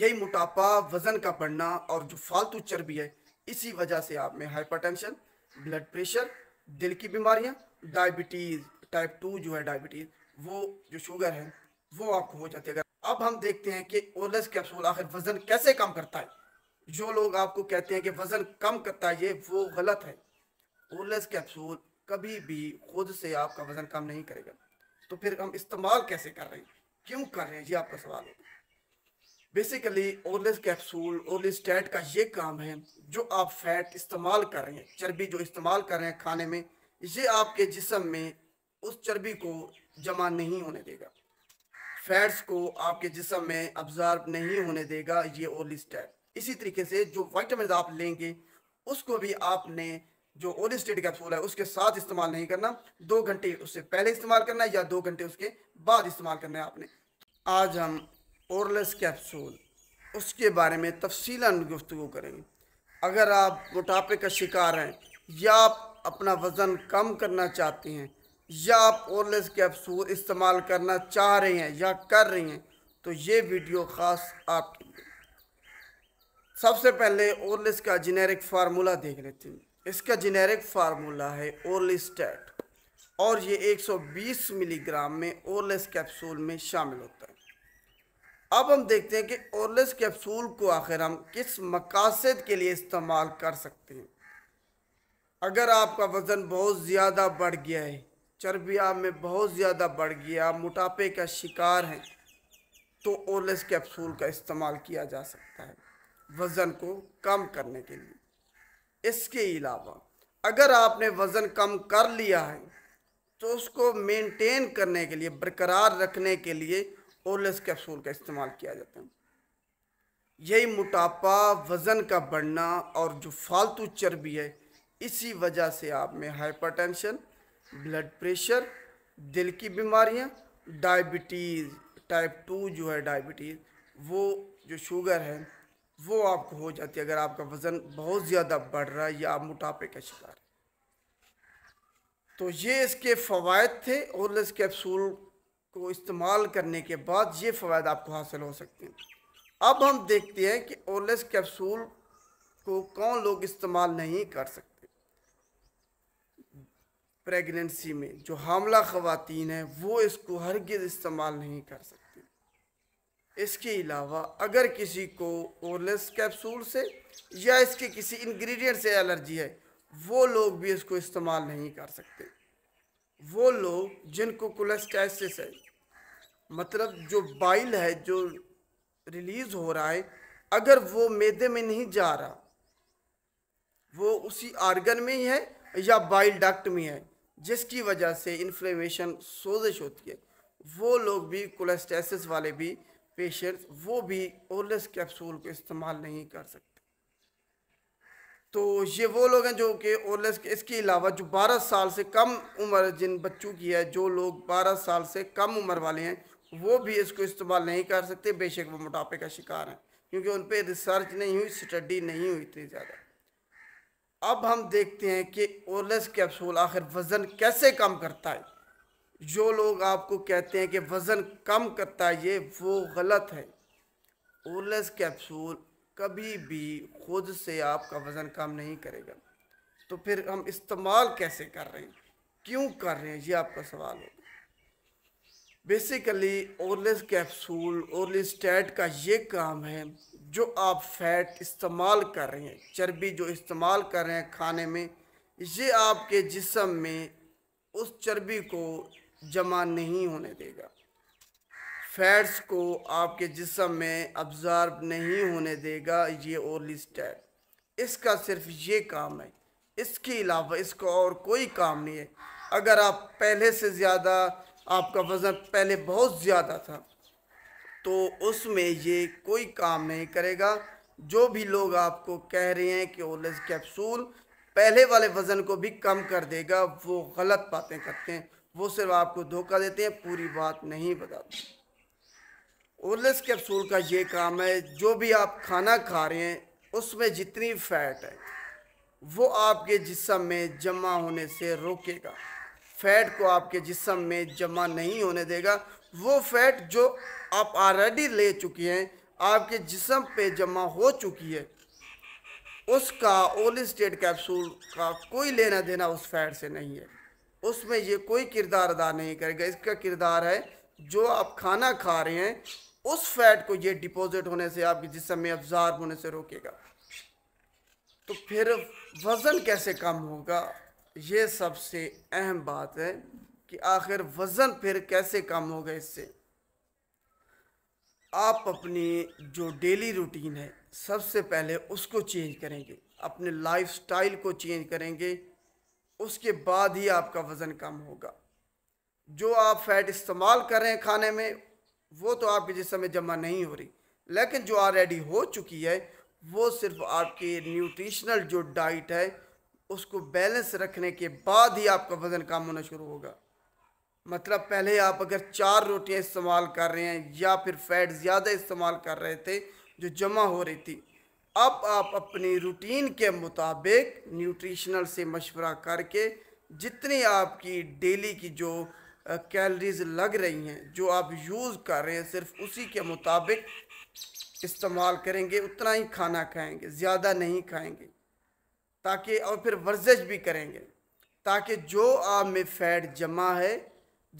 यही मोटापा वज़न का बढ़ना और जो फालतू चर्बी है इसी वजह से आप में हाइपरटेंशन ब्लड प्रेशर दिल की बीमारियाँ डायबिटीज़ टाइप टू जो है डायबिटीज़ वो जो शुगर है वो आपको हो जाती है अगर अब हम देखते हैं कि ओलस कैप्सूल आखिर वज़न कैसे कम करता है जो लोग आपको कहते हैं कि वज़न कम करता है ये वो गलत है ओलस कैप्सूल कभी भी खुद से आपका वज़न कम नहीं करेगा तो फिर हम इस्तेमाल कैसे कर रहे हैं क्यों कर रहे हैं ये आपका सवाल है basically orlistat capsule orlistat का ये काम है जो आप फैट इस्तेमाल कर रहे हैं चर्बी जो इस्तेमाल कर रहे हैं खाने में ये आपके जिसम में उस चर्बी को जमा नहीं होने देगा फैट्स को आपके जिसम में अब्जॉर्ब नहीं होने देगा ये ओरलेस टैट इसी तरीके से जो वाइटामिन आप लेंगे उसको भी आपने जो ओली स्टेट कैप्सूल है उसके साथ इस्तेमाल नहीं करना दो घंटे उससे पहले इस्तेमाल करना है या दो घंटे उसके बाद इस्तेमाल करना है आपने आज हम औरलेस कैप्सूल उसके बारे में तफसी गुफ्तु करेंगे अगर आप मोटापे का शिकार हैं या आप अपना वज़न कम करना चाहते हैं या आप औरलेस कैप्सूल इस्तेमाल करना चाह रहे हैं या कर रही हैं तो ये वीडियो ख़ास आपके लिए सबसे पहले औरलेस का जेनेरिक फार्मूला देख लेते हैं इसका जेनेरिक फार्मूला है टैट और ये 120 मिलीग्राम में औरलेस कैप्सूल में शामिल होता है अब हम देखते हैं कि ओरलेस कैप्सूल को आखिर हम किस मकासद के लिए इस्तेमाल कर सकते हैं अगर आपका वज़न बहुत ज़्यादा बढ़ गया है चर्बिया में बहुत ज़्यादा बढ़ गया मोटापे का शिकार हैं तो ओरलेस कैप्सूल का इस्तेमाल किया जा सकता है वज़न को कम करने के लिए इसके अलावा अगर आपने वज़न कम कर लिया है तो उसको मेंटेन करने के लिए बरकरार रखने के लिए ओरलेस कैप्सूल का इस्तेमाल किया जाता है यही मोटापा वज़न का बढ़ना और जो फालतू चर्बी है इसी वजह से आप में हाइपरटेंशन ब्लड प्रेशर दिल की बीमारियां डायबिटीज़ टाइप टू जो है डायबिटीज़ वो जो शुगर है वो आपको हो जाती है अगर आपका वज़न बहुत ज़्यादा बढ़ रहा है या आप मोटापे का शिकार तो ये इसके फ़वाद थे ओरलेस कैप्सूल को इस्तेमाल करने के बाद ये फ़वाद आपको हासिल हो सकते हैं अब हम देखते हैं कि ओलेस कैप्सूल को कौन लोग इस्तेमाल नहीं कर सकते प्रेगनेंसी में जो हामला ख़वातीन हैं वो इसको हरगिज़ इस्तेमाल नहीं कर सकते इसके अलावा अगर किसी को ओलेस कैप्सूल से या इसके किसी इंग्रेडिएंट से एलर्जी है वो लोग भी इसको इस्तेमाल नहीं कर सकते वो लोग जिनको कोलेस्टाइसिस है मतलब जो बाइल है जो रिलीज हो रहा है अगर वो मेदे में नहीं जा रहा वो उसी आर्गन में ही है या बाइल डक्ट में है जिसकी वजह से इन्फ्लेमेशन सोजिश होती है वो लोग भी कोलेस्टाइसिस वाले भी पेशेंट्स वो भी ओलेस कैप्सूल को इस्तेमाल नहीं कर सकते तो ये वो लोग हैं जो कि और इसके अलावा जो 12 साल से कम उम्र जिन बच्चों की है जो लोग 12 साल से कम उम्र वाले हैं वो भी इसको इस्तेमाल नहीं कर सकते बेशक वो मोटापे का शिकार हैं क्योंकि उन पर रिसर्च नहीं हुई स्टडी नहीं हुई इतनी ज़्यादा अब हम देखते हैं कि ओरलेस कैप्सूल आखिर वज़न कैसे कम करता है जो लोग आपको कहते हैं कि वज़न कम करता है ये वो गलत है ओरलेस कैप्सूल कभी भी खुद से आपका वज़न कम नहीं करेगा तो फिर हम इस्तेमाल कैसे कर रहे हैं क्यों कर रहे हैं ये आपका सवाल होगा basically orlistat capsule orlistat का ये काम है जो आप फैट इस्तेमाल कर रहे हैं चर्बी जो इस्तेमाल कर रहे हैं खाने में ये आपके जिसम में उस चर्बी को जमा नहीं होने देगा फैट्स को आपके जिसम में अब्ज़ॉर्ब नहीं होने देगा ये ओरली स्टैट इसका सिर्फ ये काम है इसके अलावा इसका और कोई काम नहीं है अगर आप पहले से ज़्यादा आपका वज़न पहले बहुत ज़्यादा था तो उसमें ये कोई काम नहीं करेगा जो भी लोग आपको कह रहे हैं कि ओलेस कैप्सूल पहले वाले वज़न को भी कम कर देगा वो गलत बातें करते हैं वो सिर्फ आपको धोखा देते हैं पूरी बात नहीं बताते ओलेस कैप्सूल का ये काम है जो भी आप खाना खा रहे हैं उसमें जितनी फैट है वो आपके जिसम में जमा होने से रोकेगा फैट को आपके जिसम में जमा नहीं होने देगा वो फैट जो आप ऑलरेडी ले चुकी हैं आपके जिसम पे जमा हो चुकी है उसका ओल स्टेट कैप्सूल का कोई लेना देना उस फैट से नहीं है उसमें ये कोई किरदार अदा नहीं करेगा इसका किरदार है जो आप खाना खा रहे हैं उस फैट को ये डिपॉजिट होने से आपके जिसम में अफजार होने से रोकेगा तो फिर वज़न कैसे कम होगा ये सबसे अहम बात है कि आखिर वज़न फिर कैसे कम होगा इससे आप अपनी जो डेली रूटीन है सबसे पहले उसको चेंज करेंगे अपने लाइफस्टाइल को चेंज करेंगे उसके बाद ही आपका वज़न कम होगा जो आप फैट इस्तेमाल कर रहे हैं खाने में वो तो आपके जिस समय जमा नहीं हो रही लेकिन जो ऑलरेडी हो चुकी है वो सिर्फ आपके न्यूट्रिशनल जो डाइट है उसको बैलेंस रखने के बाद ही आपका वज़न कम होना शुरू होगा मतलब पहले आप अगर चार रोटियां इस्तेमाल कर रहे हैं या फिर फैट ज़्यादा इस्तेमाल कर रहे थे जो जमा हो रही थी अब आप अपनी रूटीन के मुताबिक न्यूट्रिशनल से मशवरा करके जितनी आपकी डेली की जो कैलरीज लग रही हैं जो आप यूज़ कर रहे हैं सिर्फ उसी के मुताबिक इस्तेमाल करेंगे उतना ही खाना खाएंगे ज़्यादा नहीं खाएंगे ताकि और फिर वर्जिश भी करेंगे ताकि जो आप में फैट जमा है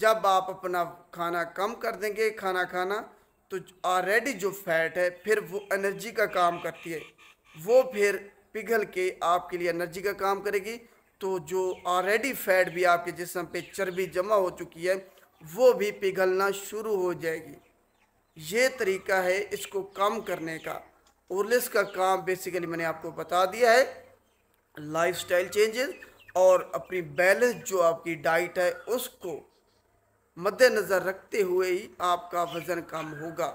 जब आप अपना खाना कम कर देंगे खाना खाना तो ऑलरेडी जो फैट है फिर वो एनर्जी का काम करती है वो फिर पिघल के आपके लिए एनर्जी का काम करेगी तो जो ऑलरेडी फैट भी आपके जिसम पे चर्बी जमा हो चुकी है वो भी पिघलना शुरू हो जाएगी ये तरीका है इसको कम करने का उर्लिस का काम बेसिकली मैंने आपको बता दिया है लाइफ स्टाइल चेंजेस और अपनी बैलेंस जो आपकी डाइट है उसको मद्देनज़र रखते हुए ही आपका वज़न कम होगा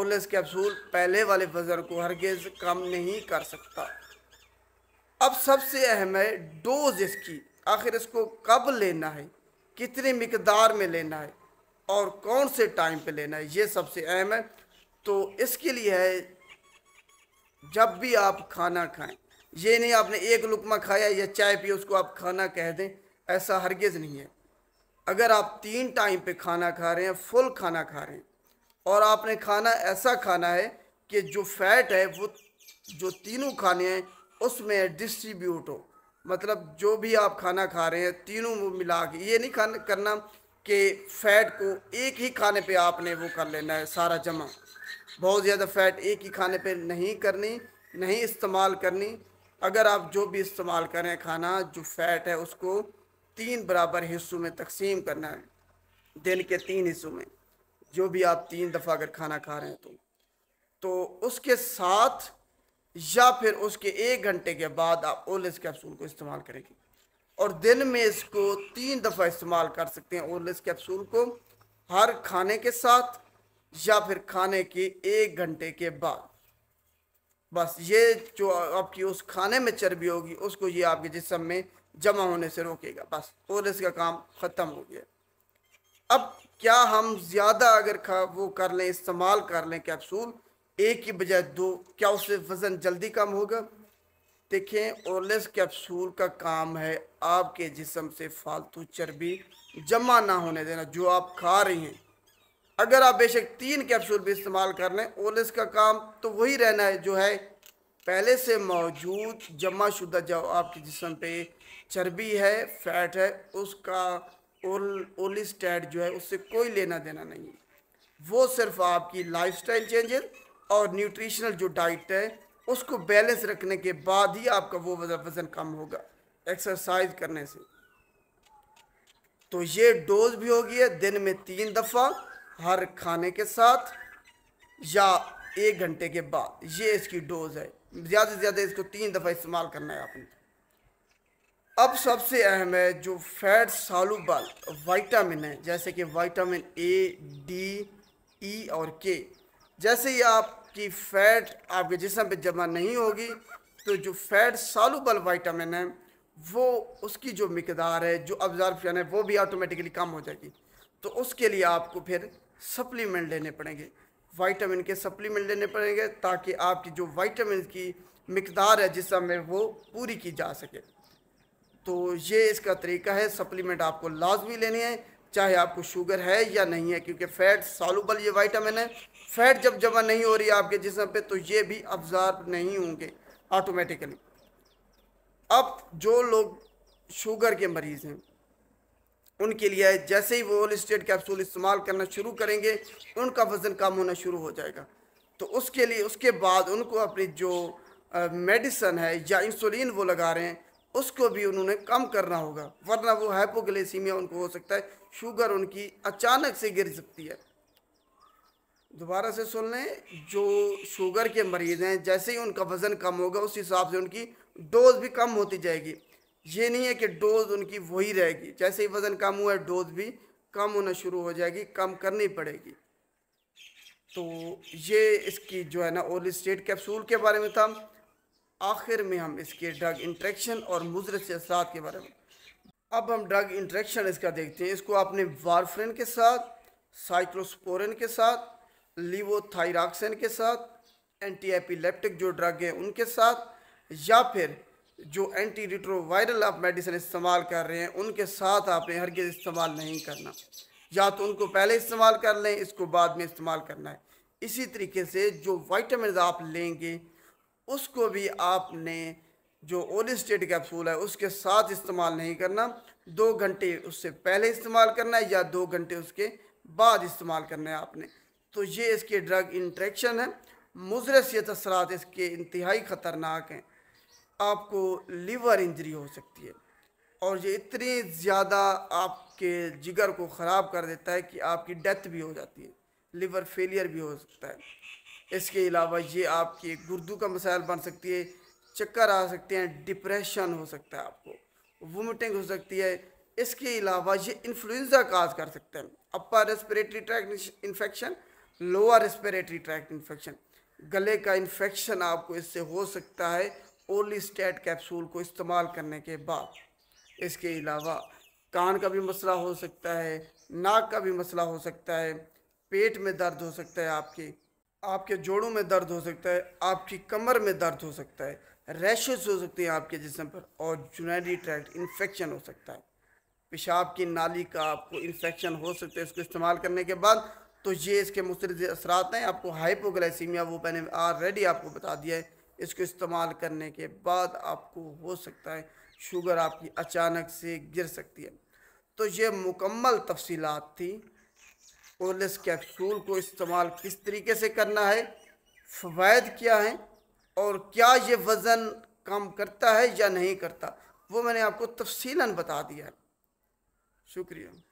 ओलेस कैप्सूल पहले वाले वज़न को हरगेज कम नहीं कर सकता अब सबसे अहम है डोज इसकी आखिर इसको कब लेना है कितनी मकदार में लेना है और कौन से टाइम पे लेना है ये सबसे अहम है तो इसके लिए है जब भी आप खाना खाएं ये नहीं आपने एक लुकमा खाया या चाय पी उसको आप खाना कह दें ऐसा हरगिज़ नहीं है अगर आप तीन टाइम पे खाना खा रहे हैं फुल खाना खा रहे हैं और आपने खाना ऐसा खाना है कि जो फैट है वो जो तीनों खाने हैं उसमें डिस्ट्रीब्यूट हो मतलब जो भी आप खाना खा रहे हैं तीनों वो मिला के ये नहीं खाना करना कि फ़ैट को एक ही खाने पे आपने वो कर लेना है सारा जमा बहुत ज़्यादा फ़ैट एक ही खाने पे नहीं करनी नहीं इस्तेमाल करनी अगर आप जो भी इस्तेमाल करें खाना जो फ़ैट है उसको तीन बराबर हिस्सों में तकसीम करना है दिन के तीन हिस्सों में जो भी आप तीन दफ़ा अगर खाना खा रहे हैं तो, तो उसके साथ या फिर उसके एक घंटे के बाद आप ओलिस कैप्सूल को इस्तेमाल करेंगे और दिन में इसको तीन दफ़ा इस्तेमाल कर सकते हैं ओलिस कैप्सूल को हर खाने के साथ या फिर खाने के एक घंटे के बाद बस ये जो आपकी उस खाने में चर्बी होगी उसको ये आपके जिसम में जमा होने से रोकेगा बस और इसका काम ख़त्म हो गया अब क्या हम ज़्यादा अगर खा वो कर लें इस्तेमाल कर लें कैप्सूल एक की बजाय दो क्या उससे वज़न जल्दी कम होगा देखें ओरलेस कैप्सूल का काम है आपके जिसम से फालतू चर्बी जमा ना होने देना जो आप खा रही हैं अगर आप बेशक तीन कैप्सूल भी इस्तेमाल कर लें ओरलेस का काम तो वही रहना है जो है पहले से मौजूद जमा शुदा जो आपके जिसम पे चर्बी है फैट है उसका ओलिस्टैट जो है उससे कोई लेना देना नहीं वो सिर्फ आपकी लाइफ स्टाइल चेंजेस और न्यूट्रिशनल जो डाइट है उसको बैलेंस रखने के बाद ही आपका वो वज़न कम होगा एक्सरसाइज करने से तो ये डोज भी होगी है दिन में तीन दफ़ा हर खाने के साथ या एक घंटे के बाद ये इसकी डोज है ज़्यादा से ज़्यादा इसको तीन दफ़ा इस्तेमाल करना है आपने अब सबसे अहम है जो फैट सालूबल वाइटामिन है जैसे कि वाइटामिन ए डी ई और के जैसे ही आपकी फैट आपके जिसम पे जमा नहीं होगी तो जो फैट सालूबल वाइटामिन है वो उसकी जो मकदार है जो ऑब्जॉर्बशन है वो भी ऑटोमेटिकली कम हो जाएगी तो उसके लिए आपको फिर सप्लीमेंट लेने पड़ेंगे वाइटामिन के सप्लीमेंट लेने पड़ेंगे ताकि आपकी जो वाइटामिन की मकदार है जिसम में वो पूरी की जा सके तो ये इसका तरीका है सप्लीमेंट आपको लाजमी लेने हैं चाहे आपको शुगर है या नहीं है क्योंकि फैट सॉलूबल ये वाइटामिन है फैट जब जमा नहीं हो रही आपके जिसम पे तो ये भी अब्जार्व नहीं होंगे ऑटोमेटिकली अब जो लोग शुगर के मरीज़ हैं उनके लिए जैसे ही वो ओल स्टेट कैप्सूल इस्तेमाल करना शुरू करेंगे उनका वज़न कम होना शुरू हो जाएगा तो उसके लिए उसके बाद उनको अपनी जो मेडिसन है या इंसुलिन वो लगा रहे हैं उसको भी उन्होंने कम करना होगा वरना वो हाइपोग्लेसीमिया उनको हो सकता है शुगर उनकी अचानक से गिर सकती है दोबारा से सुन लें जो शुगर के मरीज़ हैं जैसे ही उनका वज़न कम होगा उस हिसाब से उनकी डोज भी कम होती जाएगी ये नहीं है कि डोज उनकी वही रहेगी जैसे ही वज़न कम हुआ है डोज भी कम होना शुरू हो जाएगी कम करनी पड़ेगी तो ये इसकी जो है ना ओल स्टेट कैप्सूल के बारे में था आखिर में हम इसके ड्रग इंट्रैक्शन और मुजर से असरात के बारे में अब हम ड्रग इंट्रेक्शन इसका देखते हैं इसको आपने वारफ्रेन के साथ साइक्लोस्पोरन के साथ लिवोथाइराक्सन के साथ एंटी एपिलेप्टिक जो ड्रग हैं उनके साथ या फिर जो एंटी रिट्रोवायरल आप मेडिसिन इस्तेमाल कर रहे हैं उनके साथ आपने हरगिज़ इस्तेमाल नहीं करना या तो उनको पहले इस्तेमाल कर लें इसको बाद में इस्तेमाल करना है इसी तरीके से जो वाइटामिन आप लेंगे उसको भी आपने जो ओलिस्टेट कैप्सूल है उसके साथ इस्तेमाल नहीं करना दो घंटे उससे पहले इस्तेमाल करना है या दो घंटे उसके बाद इस्तेमाल करना है आपने तो ये इसके ड्रग इंट्रेक्शन है मुजरस ये तसरात इसके इंतहाई ख़तरनाक हैं आपको लीवर इंजरी हो सकती है और ये इतनी ज़्यादा आपके जिगर को ख़राब कर देता है कि आपकी डेथ भी हो जाती है लीवर फेलियर भी हो सकता है इसके अलावा ये आपकी गुर्दू का मसाइल बन सकती है चक्कर आ सकते हैं डिप्रेशन हो सकता है आपको वोमिटिंग हो सकती है इसके अलावा ये इन्फ्लुएंजा काज कर सकते हैं upper respiratory tract infection lower respiratory tract infection गले का इन्फेक्शन आपको इससे हो सकता है ओली स्टेट कैप्सूल को इस्तेमाल करने के बाद इसके अलावा कान का भी मसला हो सकता है नाक का भी मसला हो सकता है पेट में दर्द हो सकता है आपके आपके जोड़ों में दर्द हो सकता है आपकी कमर में दर्द हो सकता है रैशेज हो सकते हैं आपके जिसम पर और जुनेडी ट्रैक्ट इन्फेक्शन हो सकता है पेशाब की नाली का आपको इन्फेक्शन हो सकता है इसको इस्तेमाल करने के बाद तो ये इसके मुस्रद असरात हैं आपको हाइपोग्लाइसीमिया वो मैंने ऑलरेडी आपको बता दिया है इसको इस्तेमाल करने के बाद आपको हो सकता है शुगर आपकी अचानक से गिर सकती है तो ये मुकम्मल तफसी थी ओरलेस कैप्सूल को इस्तेमाल किस तरीके से करना है फ़वाद क्या हैं और क्या ये वज़न कम करता है या नहीं करता वो मैंने आपको तफसीला बता दिया है शुक्रिया